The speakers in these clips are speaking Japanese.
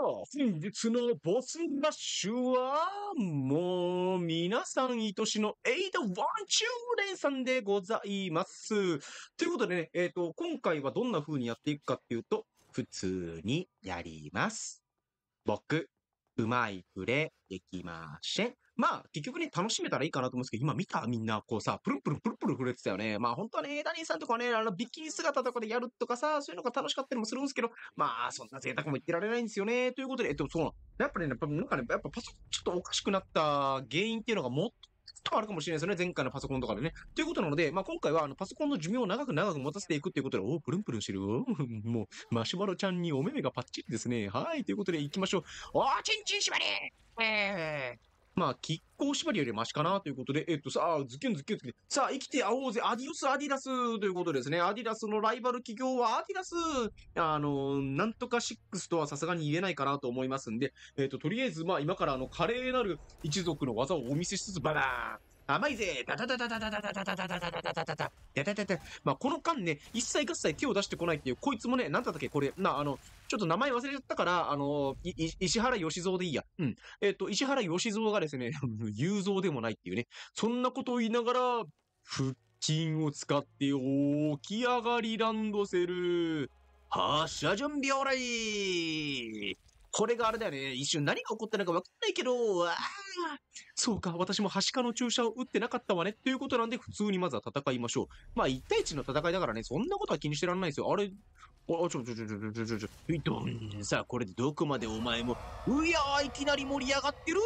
本日のボスラッシュは、もう、皆さん、愛しのエイドワンチューレンさんでございます。ということでね、えっ、ー、と、今回はどんな風にやっていくかっていうと、普通にやります。僕、うまいプレイできません。まあ、結局ね、楽しめたらいいかなと思うんですけど、今見たみんな、こうさ、プルンプルンプルンプルン震えてたよね。まあ、本当はね、ダニーさんとかね、あの、ビッキニ姿とかでやるとかさ、そういうのが楽しかったりもするんですけど、まあ、そんな贅沢も言ってられないんですよね。ということで、えっと、そう、やっぱりね、なんかね、やっぱパソコンちょっとおかしくなった原因っていうのがもっととあるかもしれないですよね。前回のパソコンとかでね。ということなので、まあ、今回はあのパソコンの寿命を長く長く持たせていくっていうことで、おプルンプルンしてる。もう、マシュマロちゃんにお目目がパッチリですね。はい。ということで、行きましょう。おー、チンチン縛りえーまあ、きっ抗縛りよりマシかなということで、えっと、さあ、ズキュンズキュンズキュン。さあ、生きて会おうぜ、アディオスアディダスということですね。アディダスのライバル企業はアディダスあの、なんとか6とはさすがに言えないかなと思いますんで、えっと、とりあえず、まあ、今からあの、華麗なる一族の技をお見せしつつ、ババーン甘いぜまあ、この間ね、一切合切手を出してこないっていう、こいつもね、なんだったっけこれ、な、あの、ちょっと名前忘れちゃったから、あの、石原良三でいいや。うん。えっ、と、石原良三がですね、雄蔵でもないっていうね。そんなことを言いながら、腹筋を使って起き上がりランドセル。発射準備おらこれがあれだよね。一瞬何が起こったのかわかんないけど、ああ、そうか、私もはしかの注射を打ってなかったわね。ということなんで、普通にまずは戦いましょう。まあ、1対1の戦いだからね、そんなことは気にしてらんないですよ。あれ、あ、ちょ、ちょ、ちょ、ちょ、ちょ、ちょ、ちょ、どん、さあ、これでどこまでお前も、うやー、いきなり盛り上がってる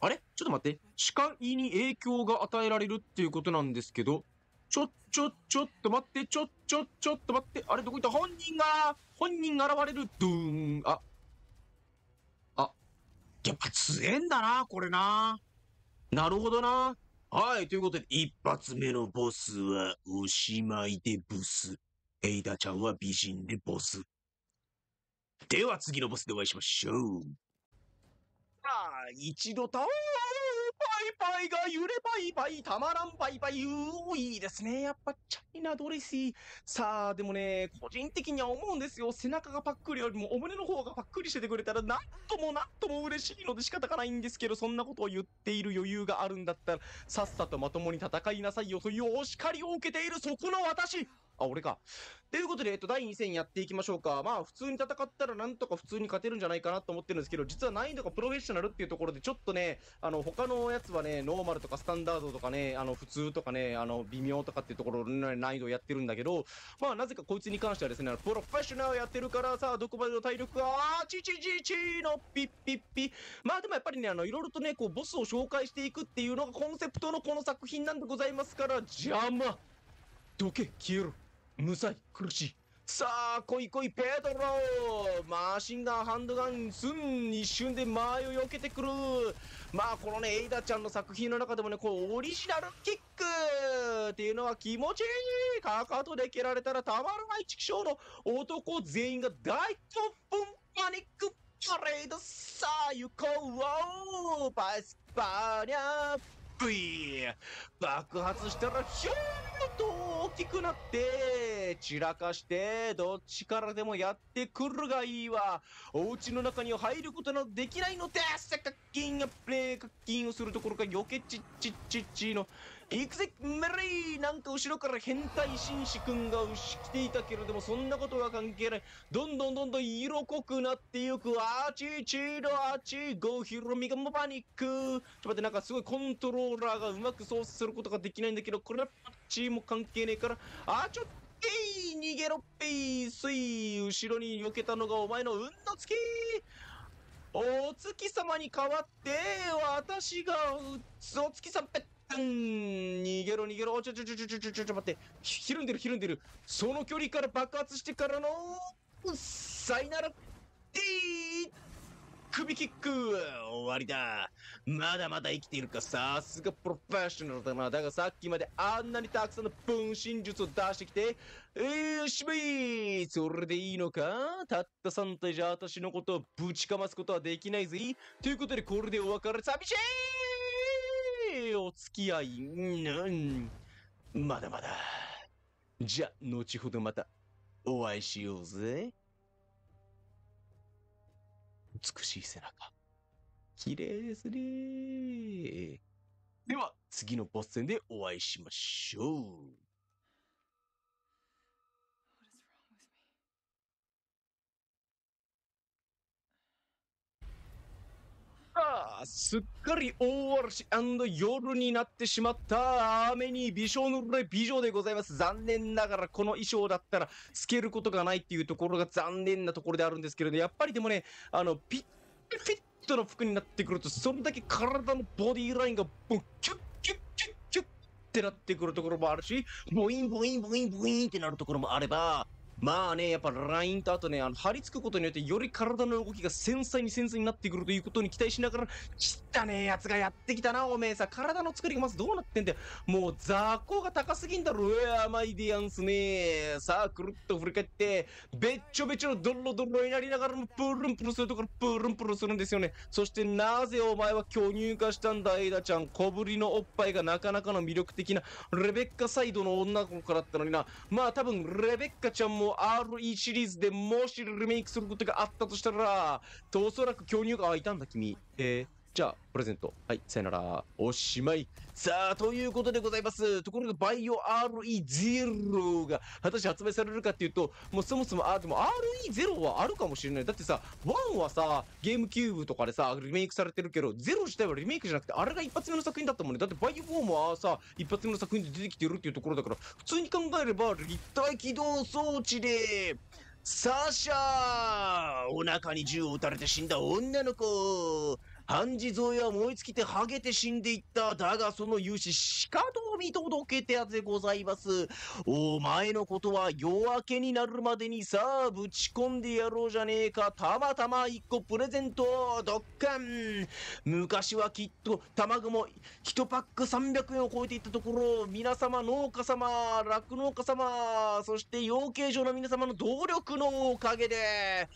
あれちょっと待って。視界に影響が与えられるっていうことなんですけど、ちょ、ちょ、ちょっと待って、ちょ、ちょ、ちょっと待って、あれどこ行った本人が本人現れる、ドゥーン、あ、あ、やっぱ強えんだな、これな。なるほどな。はい、ということで、一発目のボスは、おしまいでブス。エイダちゃんは美人でボス。では次のボスでお会いしましょう。ああ、一度倒パイが揺れパイパイ、たまらんパイパイ、うー、いいですね。やっぱチャイナドレシー。さあ、でもね、個人的には思うんですよ。背中がパックリよりもお胸の方がパックリしててくれたら、なんともなんとも嬉しいので仕方がないんですけど、そんなことを言っている余裕があるんだったら、さっさとまともに戦いなさいよというお叱りを受けているそこの私あ、俺か。ということで、えっと、第2戦やっていきましょうか。まあ、普通に戦ったらなんとか普通に勝てるんじゃないかなと思ってるんですけど、実は難易度がプロフェッショナルっていうところで、ちょっとね、あの、他のやつはね、ノーマルとかスタンダードとかね、あの、普通とかね、あの、微妙とかっていうところの難易度をやってるんだけど、まあ、なぜかこいつに関してはですね、プロフェッショナルやってるから、さどこまでの体力が、あー、チチチチのピッピッピ。まあ、でもやっぱりね、あの、いろいろとね、こう、ボスを紹介していくっていうのがコンセプトのこの作品なんでございますから、邪魔どけ消えろ無罪苦しいさあ来い来いペドロマシンガンハンドガンすん一瞬で前を避けてくるまあこのねエイダちゃんの作品の中でもねこうオリジナルキックっていうのは気持ちいいかかとで蹴られたらたまらない畜生の男全員が大興奮パニックパレードさあ行こうイスパーニャー V 爆発したらひょんと大きくなって散らかしてどっちからでもやってくるがいいわお家の中に入ることなどできないのです課金が、プレイキ金をするところかよけちっちっちっちの行くぜメリーなんか後ろから変態紳士くんが来ていたけれども、そんなことは関係ない。どんどんどんどん色濃くなってゆく。あーちーちーろあーちーヒひロミがもパニック。ちょっと待って、なんかすごいコントローラーがうまく操作することができないんだけど、これはパッチーも関係ねえから、あーちょっけい逃げろっぺいすい後ろに避けたのがお前の運のつきお月様に代わって、私が、お月さんぺっ逃げろ逃げろ。ちょちょちょちょちょちょちょちょ待って。ひるんでるひるんでる。その距離から爆発してからの、さいなら、デー首キック終わりだまだまだ生きているかさすがプロフェッショナルだな。だがさっきまであんなにたくさんの分身術を出してきて、えー、しべいそれでいいのかたった3体じゃ私のことをぶちかますことはできないぜということでこれでお別れ寂しいお付き合い、うん、まだまだ。じゃ、後ほどまた、お会いしようぜ。美しい背中。綺麗ですね。では、次のボス戦でお会いしましょう。さあ、すっかり大嵐夜になってしまった雨に微笑のれ美女でございます。残念ながらこの衣装だったら透けることがないっていうところが残念なところであるんですけれど、やっぱりでもね、あの、ピッピフィットの服になってくると、それだけ体のボディラインがもキュッキュッキュッキュッってなってくるところもあるし、ボインボインボインボインってなるところもあれば、まあね、やっぱラインとあとね、あの張り付くことによってより体の動きが繊細に繊細になってくるということに期待しながら、ちったねえやつがやってきたな、おめえさ、体の作りがまずどうなってんだよ。もう雑魚が高すぎんだろ、うえ、甘いィアンスねさあ、くるっと振り返って、べっちょべちょのドロドロになりながらも、プルンプルするところ、プルンプルするんですよね。そしてなぜお前は巨乳化したんだ、エイダちゃん。小ぶりのおっぱいがなかなかの魅力的な、レベッカサイドの女の子からったのにな。まあ多分、レベッカちゃんも RE シリーズでもしリメイクすることがあったとしたら、とおそらく巨乳が、開いたんだ君。えーじゃあ、プレゼント。はい、さよなら。おしまい。さあ、ということでございます。ところが、バイオ RE0 が、果たして発売されるかっていうと、もうそもそも、あ、でも RE0 はあるかもしれない。だってさ、1はさ、ゲームキューブとかでさ、リメイクされてるけど、0自体はリメイクじゃなくて、あれが一発目の作品だったもんね。だって、バイオ4もさ、一発目の作品で出てきてるっていうところだから、普通に考えれば、立体起動装置で、サーシャーお腹に銃を撃たれて死んだ女の子半地蔵は燃え尽きてハゲて死んでいった。だがその勇姿、しかと見届けてやつでございます。お前のことは夜明けになるまでにさあ、ぶち込んでやろうじゃねえか。たまたま一個プレゼントをドッカン。昔はきっと卵も一パック300円を超えていったところ、皆様、農家様、酪農家様、そして養鶏場の皆様の努力のおかげで、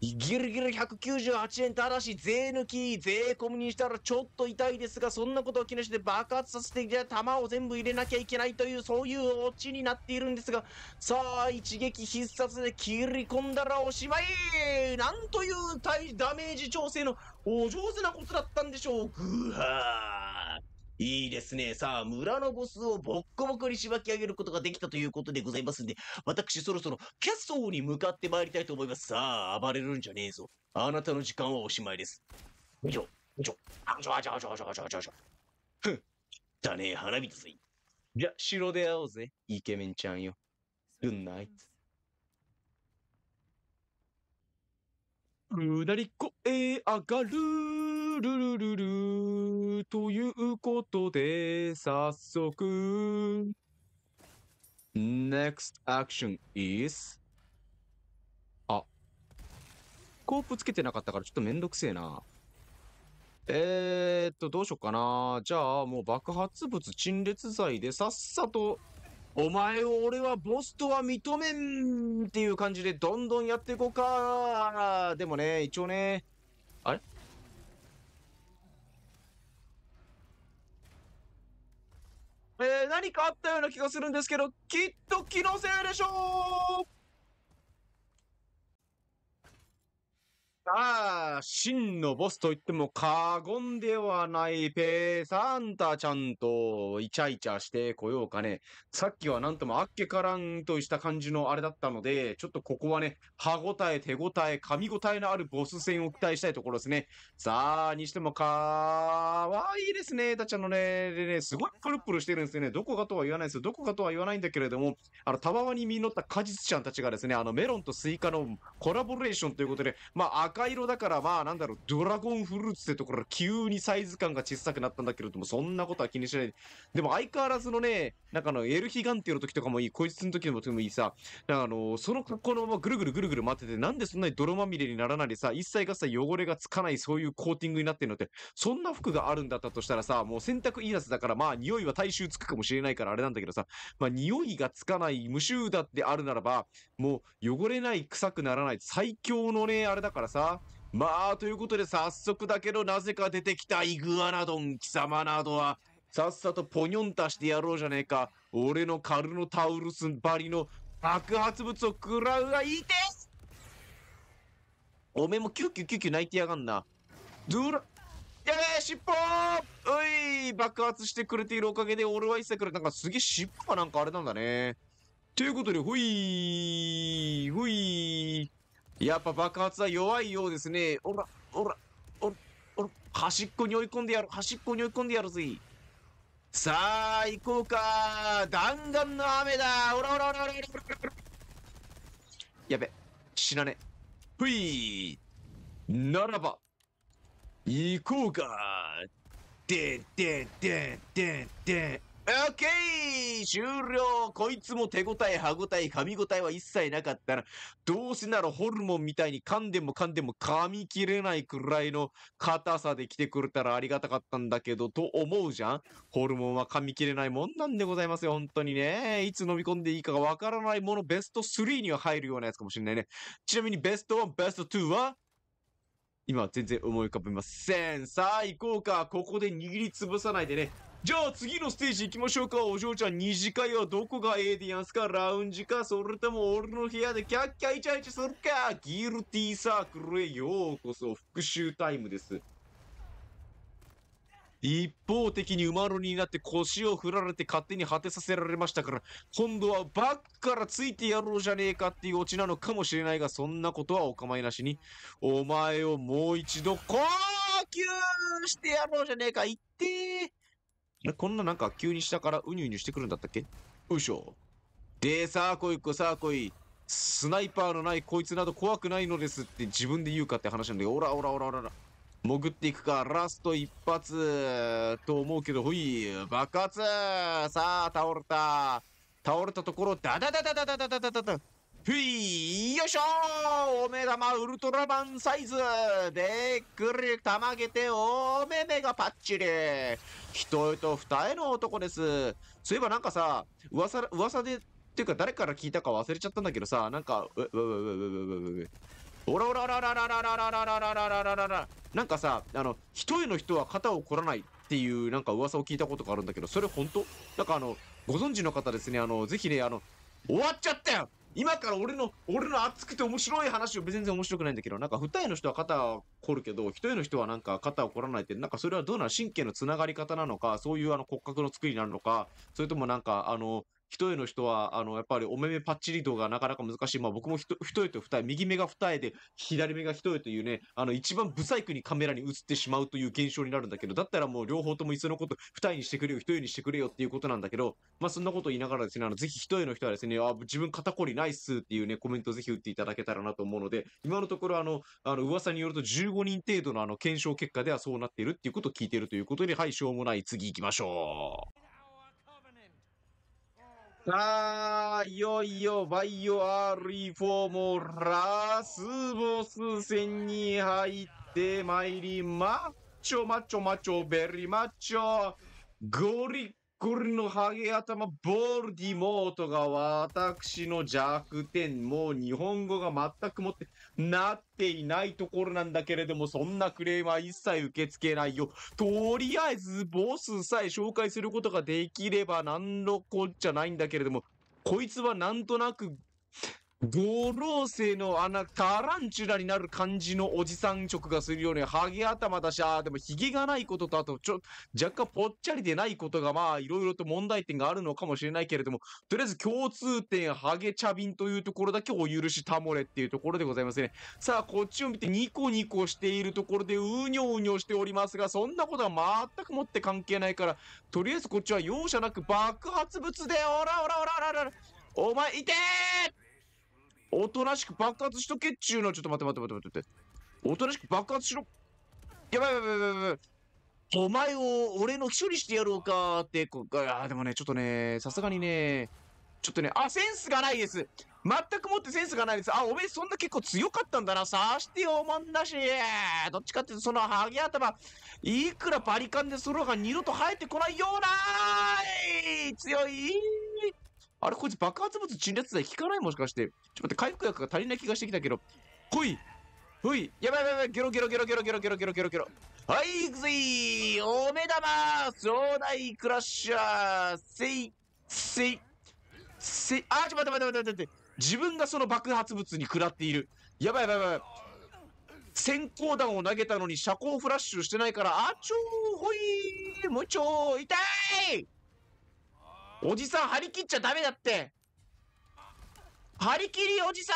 ギリギリ198円ただし税抜き税込みにしたらちょっと痛いですがそんなことを気にして爆発させてじゃあ弾を全部入れなきゃいけないというそういうオチになっているんですがさあ一撃必殺で切り込んだらおしまいなんというダメージ調整のお上手なことだったんでしょうぐはーいいですね。さあ、村のボスをボッコボコにしばき上げることができたということでございますんで、私そろそろキャストに向かって参りたいと思います。さあ、暴れるんじゃねえぞ。あなたの時間はおしまいです。以ちょ、上、あちょあちょあちょあちょあちょあちょあちょ。ふん、だねえ花火だぜ。じゃ、城で会おうぜ、イケメンちゃんよ。グンナイツ。うなりこ、え声上がるるるるるということで、早速。Next action is あ。コープつけてなかったからちょっとめんどくせえな。えー、っと、どうしよっかな。じゃあ、もう爆発物陳列罪でさっさと、お前を俺はボスとは認めんっていう感じでどんどんやっていこうか。でもね、一応ね、えー、何かあったような気がするんですけど、きっと気のせいでしょうああ、真のボスと言っても過言ではないペーサンタちゃんとイチャイチャしてこようかね。さっきはなんともあっけからんとした感じのあれだったので、ちょっとここはね、歯応え、手応え、噛み応えのあるボス戦を期待したいところですね。さあ、にしてもかわいいですね、ダちゃんのね。でね、すごいプルプルしてるんですよね。どこかとは言わないですよ。どこかとは言わないんだけれども、あの、たわわに実った果実ちゃんたちがですね、あの、メロンとスイカのコラボレーションということで、まあ、赤色だからまあなんだろう、ドラゴンフルーツってところ急にサイズ感が小さくなったんだけれども、そんなことは気にしない。でも相変わらずのね、なんかあの、エルヒガンティの時とかもいい、こいつの時でもでもいいさ、あの、その格好のままぐるぐるぐるぐる回ってて、なんでそんなに泥まみれにならないでさ、一切がさ、汚れがつかないそういうコーティングになってるのって、そんな服があるんだったとしたらさ、もう洗濯いいやつだから、まあ匂いは大衆つくかもしれないからあれなんだけどさ、まあ匂いがつかない無臭だってあるならば、もう汚れない、臭くならない、最強のね、あれだからさ、まあ、ということで早速だけどなぜか出てきたイグアナドン貴様などは、さっさとポニョン足してやろうじゃねえか。俺のカルノタウルスばりの爆発物を食らうがいいですおめえもキュッキュッキュッキュ泣いてやがんな。ドゥラ、やべえ尻尾おい爆発してくれているおかげで俺は一切くれなんかすげえ尻尾がなんかあれなんだね。ということで、ほいほいやっぱ爆発は弱いようですね。おら、おら、おら、おら、端っこに追い込んでやる、端っこに追い込んでやるぜ。さあ、行こうか。弾丸の雨だ。おらおらおらおらおらおら。やべ、死なね。ふい。ならば、行こうか。ででででで。オッケー終了こいつも手応え、歯応え、噛み応えは一切なかったら、どうせならホルモンみたいに噛んでも噛んでも噛み切れないくらいの硬さで来てくれたらありがたかったんだけど、と思うじゃんホルモンは噛み切れないもんなんでございますよ、本当にね。いつ飲み込んでいいかがわからないもの、ベスト3には入るようなやつかもしれないね。ちなみにベスト1、ベスト2は今は全然思い浮かびません。さあ、行こうか。ここで握りつぶさないでね。じゃあ次のステージ行きましょうか、お嬢ちゃん。二次会はどこがええでやんすかラウンジかそれとも俺の部屋でキャッキャイチャイチャするかギルティーサークルへようこそ復讐タイムです。一方的に馬乗りになって腰を振られて勝手に果てさせられましたから、今度はバックからついてやろうじゃねえかっていうオチなのかもしれないが、そんなことはお構いなしに、お前をもう一度、高級してやろうじゃねえか、言ってこんななんか急に下からうにゅうにゅしてくるんだったっけよいしょ。で、さあこいこさあこい。スナイパーのないこいつなど怖くないのですって自分で言うかって話なんで、おらおらおらおら潜っていくか、ラスト一発と思うけど、ほい、爆発さあ、倒れた。倒れたところ、ダダダダダダダダダダ。ふいよいしょお目玉ウルトラマンサイズでっくりたまげてお目目がパッチリ一重と二重の男ですそういえばなんかさ噂噂でっていうか誰から聞いたか忘れちゃったんだけどさなんかうううううううおらおらおらおらおらおらおらおらおらおらなんかさあの一重の人は肩を凝らないっていうなんか噂を聞いたことがあるんだけどそれ本当なんかあのご存知の方ですねあのぜひねあの終わっちゃったよ今から俺の、俺の熱くて面白い話を全然面白くないんだけど、なんか二重の人は肩を凝るけど、一重の人はなんか肩を凝らないって、なんかそれはどうなの神経のつながり方なのか、そういうあの骨格の作りになるのか、それともなんか、あの、一重の人は、あの、やっぱりお目目パッチリ度がなかなか難しい。まあ僕も一重と二重、右目が二重で、左目が一重というね、あの、一番不細工にカメラに映ってしまうという現象になるんだけど、だったらもう両方ともいつのこと、二重にしてくれよ、一重にしてくれよっていうことなんだけど、まあそんなこと言いながらですね、あの、ぜひ一重の人はですね、あ、自分肩こりないっすっていうね、コメントぜひ打っていただけたらなと思うので、今のところあの、あの、噂によると15人程度のあの、検証結果ではそうなっているっていうことを聞いているということで、はい、しょうもない、次行きましょう。さあ、いよいよバイオ RE4 もラスボス戦に入ってまいりまちょまちょまちょベリマッチョゴリゴリのハゲ頭ボルディモートが私の弱点もう日本語が全くもってなっていないところなんだけれども、そんなクレームは一切受け付けないよ。とりあえず、ボスさえ紹介することができれば、なんのこっちゃないんだけれども、こいつはなんとなく、五老星の穴、タランチュラになる感じのおじさん直がするように、ハゲ頭だし、あでも髭がないことと、あと、ちょ、若干ぽっちゃりでないことが、まあ、いろいろと問題点があるのかもしれないけれども、とりあえず共通点、ハゲ茶瓶というところだけお許しモれっていうところでございますね。さあ、こっちを見てニコニコしているところで、うにょうにょしておりますが、そんなことは全くもって関係ないから、とりあえずこっちは容赦なく爆発物で、おらおらおらおらおらお前、いてーおとなしく爆発しとけっちゅうの。ちょっと待って待って待って待って。おとなしく爆発しろ。やばいやばいやばいやばい。お前を俺の処理してやろうかって、こあか、でもね、ちょっとね、さすがにね、ちょっとね、あ、センスがないです。全くもってセンスがないです。あ、おめえそんな結構強かったんだな。さしてよ、もんなし。どっちかっていうと、そのハゲ頭、いくらバリカンで揃うが二度と生えてこないようなーい強いあれ、こいつ爆発物陳列剤効かないもしかして。ちょっと待って、回復薬が足りない気がしてきたけど。ほいほいやばいやばいやばいゲロゲロゲロゲロゲロゲロゲロゲロゲロはい、いくぜーお目玉まょうだいクラッシャーせいせいせいあー、ちょ、待って待って待って待って自分がその爆発物に食らっている。やばいやばいやばい。閃光弾を投げたのに遮光フラッシュしてないから、あちょーほいもうちょー痛いおじさん張り切っちゃダメだって張り切りおじさ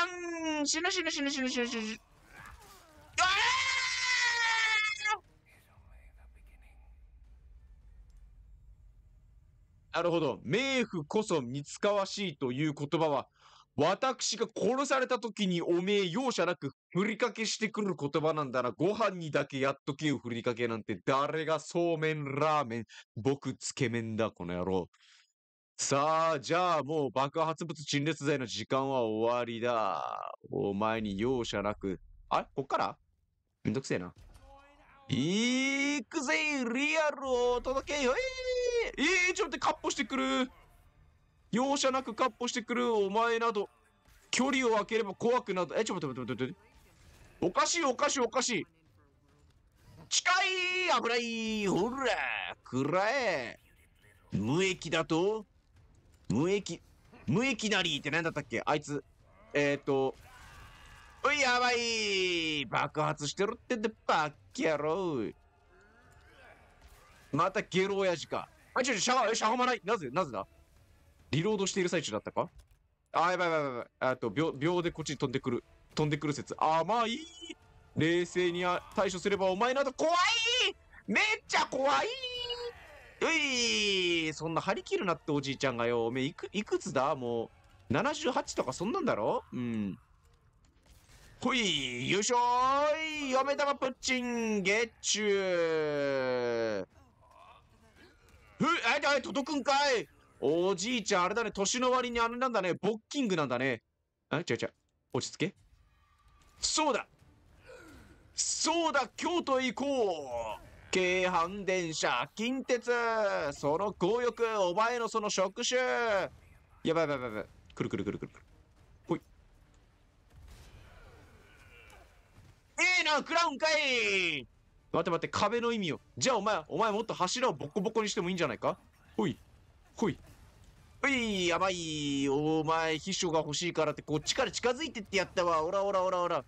ん死ぬ死ぬ死ぬ死ぬ死ぬ死ぬ死ぬなるほど。冥府こそ似つかわしいという言葉は、私が殺された時におめえ容赦なくふりかけしてくる言葉なんだな。ご飯にだけやっとけよ、ふりかけなんて。誰がそうめん、ラーメン、僕、つけ麺だ、この野郎。さあ、じゃあもう爆発物陳列罪の時間は終わりだ。お前に容赦なく。あれこっからめんどくせえな。いくぜリアルを届けよえー、えー、ちょっと待って、カッポしてくる容赦なくカッポしてくるお前など、距離を空ければ怖くなる。え、ちょっと待って待って待っておかしいおかしいおかしい近い危ないほら暗らえ無益だと無益、無益なりって何だったっけあいつ、えっ、ー、と、うい、やばい爆発してるってんで、バッキャロー。またゲロ親父か。あ、ちょ、ちょ、シャワー、シャワーまない。なぜ、なぜだリロードしている最中だったかあ、やばいやばいやばい。あと、秒、秒でこっちに飛んでくる。飛んでくる説。甘いい。冷静に対処すればお前など怖いめっちゃ怖いえいそんな張り切るなっておじいちゃんがよ、おめいくいくつだもう、78とかそんなんだろうん。ほい、よしょーい、た玉プッチン、ゲッチュー。ふ、あいたい、届くんかいおじいちゃん、あれだね、年の割にあれなんだね、ボッキングなんだね。あ、違う違う、落ち着け。そうだそうだ、京都へ行こう京阪電車、近鉄、その強欲、お前のその触手。やばいやばいやばい。くるくるくるくるくる。ほい。ええな、クラウンかい待って待って、壁の意味を。じゃあお前、お前もっと柱をボコボコにしてもいいんじゃないかほい。ほい。ほい、やばい。お前、秘書が欲しいからって、こっちから近づいてってやったわ。おらおらおらおら。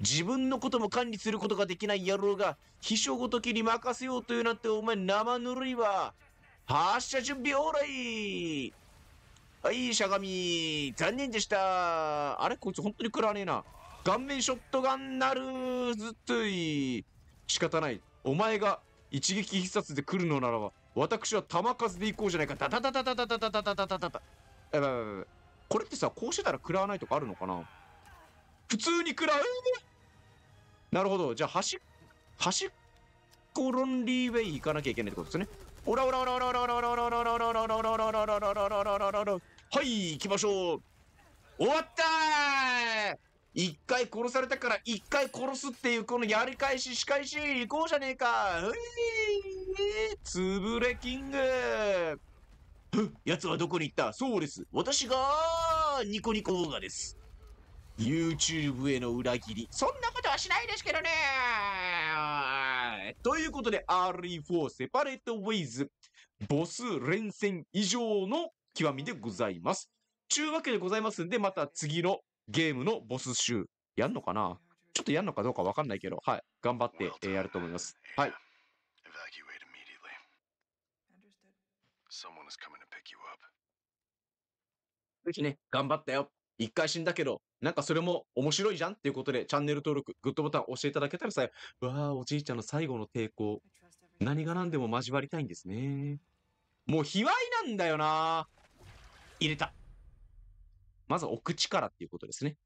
自分のことも管理することができない野郎が、秘書ごときに任せようというなんてお前生ぬるいわ。発射準備オーライはい、しゃがみ。残念でした。あれこいつ本当に食らわねえな。顔面ショットガンなるずっとい。仕方ない。お前が一撃必殺で来るのならば、私は弾数で行こうじゃないか。ダダダダダダダダダダダダ。これってさ、こうしてたら食らわないとかあるのかな普通に食らうなるほど。じゃあ、端、端っこロンリーウェイ行かなきゃいけないってことですね。おらおらおらおらおらおらおらおらおらおらおらおらおらおらおらおらおらおらおらはい、行きましょう。終わったー一回殺されたから一回殺すっていうこのやり返し仕返し行こうじゃねえかういつぶれキングやつはどこに行ったそうです私がニコニコ動画です YouTube への裏切り。そんなことはしないですけどねということで、RE4 セパレートウェイズ、ボス連戦以上の極みでございます。ちゅうわけでございますんで、また次のゲームのボス集、やんのかなちょっとやんのかどうかわかんないけど、はい。頑張って、やると思います。はい。ぜひね、頑張ったよ。一回死んだけど、なんかそれも面白いじゃんっていうことで、チャンネル登録、グッドボタン押していただけたらさ、うわあ、おじいちゃんの最後の抵抗。何が何でも交わりたいんですね。もう、卑猥なんだよな入れた。まずはお口からっていうことですね。